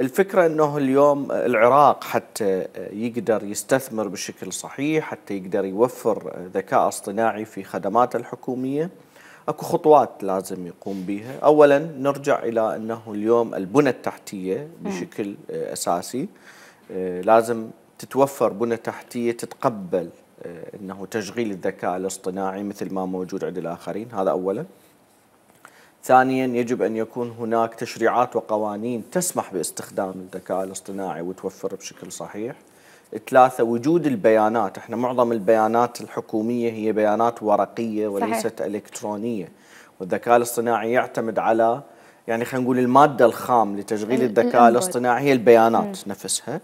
الفكرة أنه اليوم العراق حتى يقدر يستثمر بشكل صحيح حتى يقدر يوفر ذكاء اصطناعي في خدماته الحكومية اكو خطوات لازم يقوم بها اولا نرجع الى انه اليوم البنى التحتيه بشكل اساسي آه، لازم تتوفر بنى تحتيه تتقبل آه، انه تشغيل الذكاء الاصطناعي مثل ما موجود عند الاخرين هذا اولا ثانيا يجب أن يكون هناك تشريعات وقوانين تسمح باستخدام الذكاء الاصطناعي وتوفر بشكل صحيح ثلاثة وجود البيانات احنا معظم البيانات الحكومية هي بيانات ورقية وليست صحيح. إلكترونية والذكاء الاصطناعي يعتمد على يعني خلينا نقول المادة الخام لتشغيل الذكاء الاصطناعي هي البيانات م. نفسها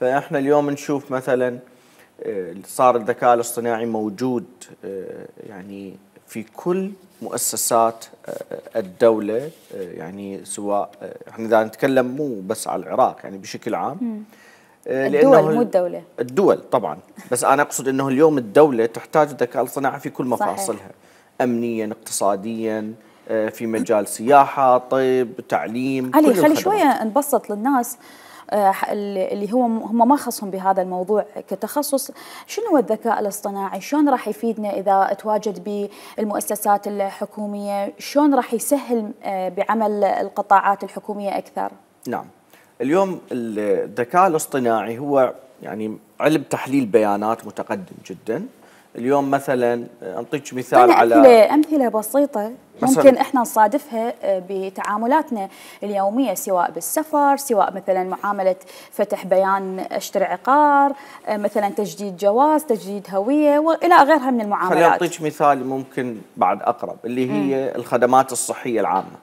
فاحنا اليوم نشوف مثلا آه، صار الذكاء الاصطناعي موجود آه، يعني في كل مؤسسات آه، الدولة آه، يعني سواء آه، احنا اذا نتكلم مو بس على العراق يعني بشكل عام الدول مو الدولة الدول طبعا بس انا اقصد انه اليوم الدولة تحتاج الذكاء الصناعي في كل مفاصلها صحيح. امنيا اقتصاديا في مجال سياحة طب تعليم علي خلي شوية نبسط للناس آه، اللي هو هم ما خصهم بهذا الموضوع كتخصص شنو هو الذكاء الاصطناعي شلون راح يفيدنا اذا تواجد بالمؤسسات الحكوميه شلون راح يسهل آه، بعمل القطاعات الحكوميه اكثر نعم اليوم الذكاء الاصطناعي هو يعني علم تحليل بيانات متقدم جدا اليوم مثلا آه، انطيك مثال على امثله امثله بسيطه ممكن احنا نصادفها آه، بتعاملاتنا اليوميه سواء بالسفر، سواء مثلا معامله فتح بيان اشتري عقار، آه، مثلا تجديد جواز، تجديد هويه والى غيرها من المعاملات. خليني اعطيك مثال ممكن بعد اقرب اللي هي مم. الخدمات الصحيه العامه.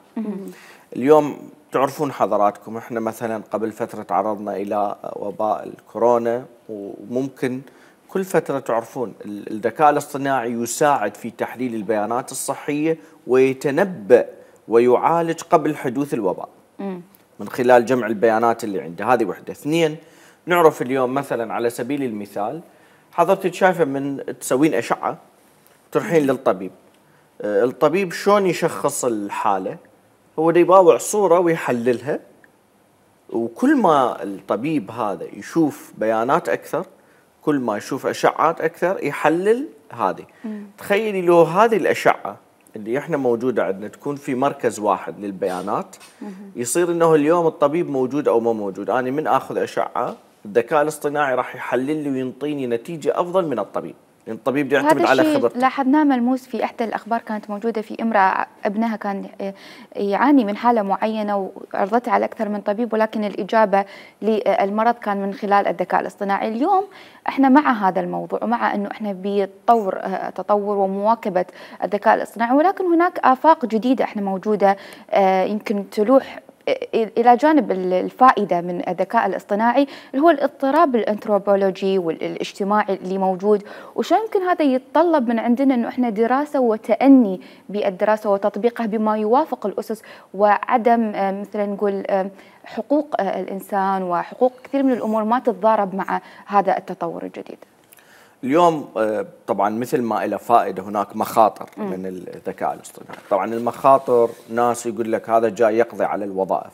اليوم تعرفون حضراتكم احنا مثلا قبل فتره تعرضنا الى وباء الكورونا وممكن كل فترة تعرفون الذكاء الاصطناعي يساعد في تحليل البيانات الصحية ويتنبأ ويعالج قبل حدوث الوباء م. من خلال جمع البيانات اللي عنده هذه وحدة اثنين نعرف اليوم مثلا على سبيل المثال حضرتك شايفة من تسوين أشعة تروحين للطبيب آه، الطبيب شلون يشخص الحالة هو يباوع صورة ويحللها وكل ما الطبيب هذا يشوف بيانات أكثر كل ما يشوف اشعات اكثر يحلل هذه تخيلي لو هذه الاشعه اللي احنا موجوده عندنا تكون في مركز واحد للبيانات يصير انه اليوم الطبيب موجود او ما موجود انا من اخذ اشعه الذكاء الاصطناعي راح يحلل لي وينطيني نتيجه افضل من الطبيب لأن يعني الطبيب يعتمد على خبرته لاحظناه ملموس في إحدى الأخبار كانت موجودة في امرأة ابنها كان آه، يعاني من حالة معينة وعرضتها على أكثر من طبيب ولكن الإجابة للمرض كان من خلال الذكاء الاصطناعي اليوم احنا مع هذا الموضوع ومع انه احنا بتطور آه، تطور ومواكبه الذكاء الاصطناعي ولكن هناك افاق جديده احنا موجوده آه، يمكن تلوح الى جانب الفائده من الذكاء الاصطناعي اللي هو الاضطراب الانثروبولوجي والاجتماعي اللي موجود وشو يمكن هذا يتطلب من عندنا انه احنا دراسه وتاني بالدراسه وتطبيقها بما يوافق الاسس وعدم آه، مثلا نقول آه، حقوق آه، الانسان وحقوق كثير من الامور ما تتضارب مع هذا التطور الجديد اليوم آه، طبعا مثل ما إلى فائده هناك مخاطر م. من الذكاء الاصطناعي، طبعا المخاطر ناس يقول لك هذا جاي يقضي على الوظائف.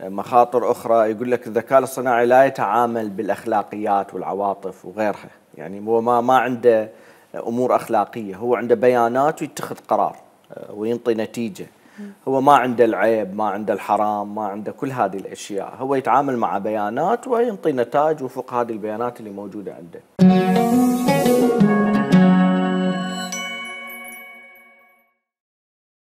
آه، مخاطر اخرى يقول لك الذكاء الاصطناعي لا يتعامل بالاخلاقيات والعواطف وغيرها، يعني هو ما ما عنده امور اخلاقيه، هو عنده بيانات ويتخذ قرار آه، وينطي نتيجه. م. هو ما عنده العيب، ما عنده الحرام، ما عنده كل هذه الاشياء، هو يتعامل مع بيانات وينطي نتائج وفق هذه البيانات اللي موجوده عنده.